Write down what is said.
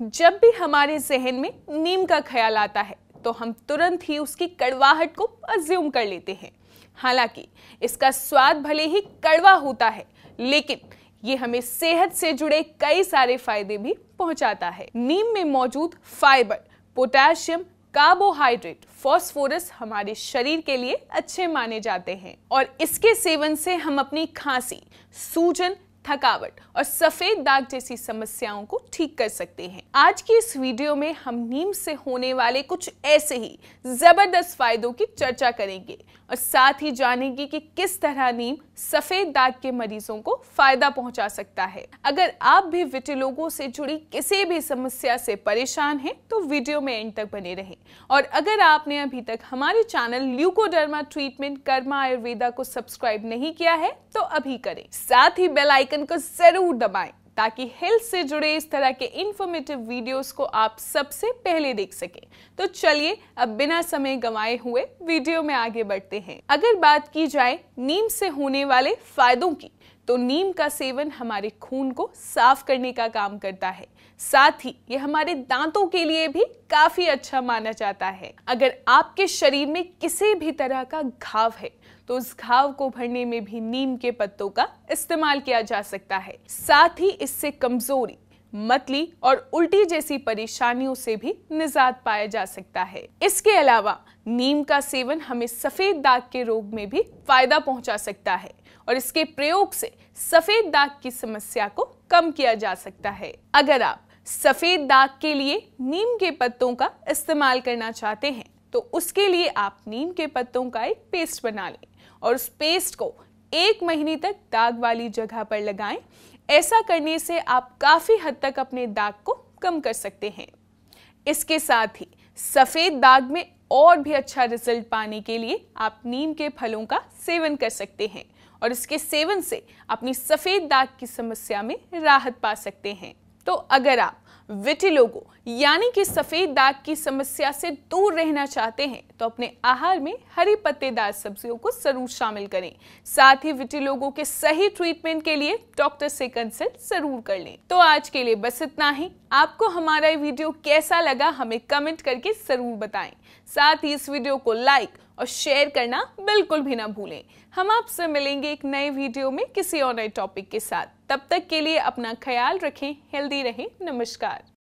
जब भी हमारे जहन में नीम का ख्याल आता है तो हम तुरंत ही उसकी कड़वाहट को अज्यूम कर लेते हैं हालांकि इसका स्वाद भले ही कड़वा होता है लेकिन ये हमें सेहत से जुड़े कई सारे फायदे भी पहुंचाता है नीम में मौजूद फाइबर पोटेशियम कार्बोहाइड्रेट फॉस्फोरस हमारे शरीर के लिए अच्छे माने जाते हैं और इसके सेवन से हम अपनी खांसी सूजन थकावट और सफेद दाग जैसी समस्याओं को ठीक कर सकते हैं आज की इस वीडियो में हम नीम से होने वाले कुछ ऐसे ही जबरदस्त फायदों की चर्चा करेंगे और साथ ही जानेंगे कि किस तरह नीम सफेद दाग के मरीजों को फायदा पहुंचा सकता है अगर आप भी विटिलोगो से जुड़ी किसी भी समस्या से परेशान हैं तो वीडियो में एंड तक बने रहें और अगर आपने अभी तक हमारे channel leucoderma treatment Karma Ayurveda को सब्सक्राइब नहीं किया है तो अभी करें साथ ही बेल आइकन को जरूर दबाएं ताकि हेल्थ से जुड़े इस तरह के इंफॉर्मेटिव वीडियोस को आप सबसे पहले देख सकें तो चलिए अब बिना समय गंवाए हुए वीडियो में आगे बढ़ते हैं अगर बात की जाए नीम से होने वाले फायदों की तो नीम का सेवन हमारे खून को साफ करने का काम करता है साथ ही ये हमारे दांतों के लिए भी काफी अच्छा माना जाता है अगर आपके शरीर में किसी भी तरह का घाव है तो उस घाव को भरने में भी नीम के पत्तों का इस्तेमाल किया जा सकता है साथ ही इससे कमजोरी मतली और उल्टी जैसी परेशानियों से भी निजात पाया जा सकता है इसके अलावा नीम का सेवन हमें सफेद दाग के रोग में भी फायदा पहुंचा सकता है और इसके प्रयोग से सफेद दाग की समस्या को कम किया जा सकता है अगर आप सफेद दाग के लिए नीम के पत्तों का इस्तेमाल करना चाहते हैं तो उसके लिए आप नीम के पत्तों का एक पेस्ट बना लें और उस पेस्ट को एक महीने तक दाग वाली जगह पर लगाएं ऐसा करने से आप काफ़ी हद तक अपने दाग को कम कर सकते हैं इसके साथ ही सफ़ेद दाग में और भी अच्छा रिजल्ट पाने के लिए आप नीम के फलों का सेवन कर सकते हैं और इसके सेवन से अपनी सफ़ेद दाग की समस्या में राहत पा सकते हैं तो अगर आप विटिलोगो यानी कि सफ़ेद दाग की समस्या से दूर रहना चाहते हैं तो अपने आहार में हरी पत्तेदार सब्जियों को ज़रूर शामिल करें साथ ही लोगों के सही ट्रीटमेंट के लिए डॉक्टर से कंसल्ट ज़रूर कर लें तो आज के लिए बस इतना ही आपको हमारा ये वीडियो कैसा लगा हमें कमेंट करके ज़रूर बताएं साथ ही इस वीडियो को लाइक और शेयर करना बिल्कुल भी ना भूलें हम आपसे मिलेंगे एक नए वीडियो में किसी और नए टॉपिक के साथ तब तक के लिए अपना ख्याल रखें हेल्दी रहें नमस्कार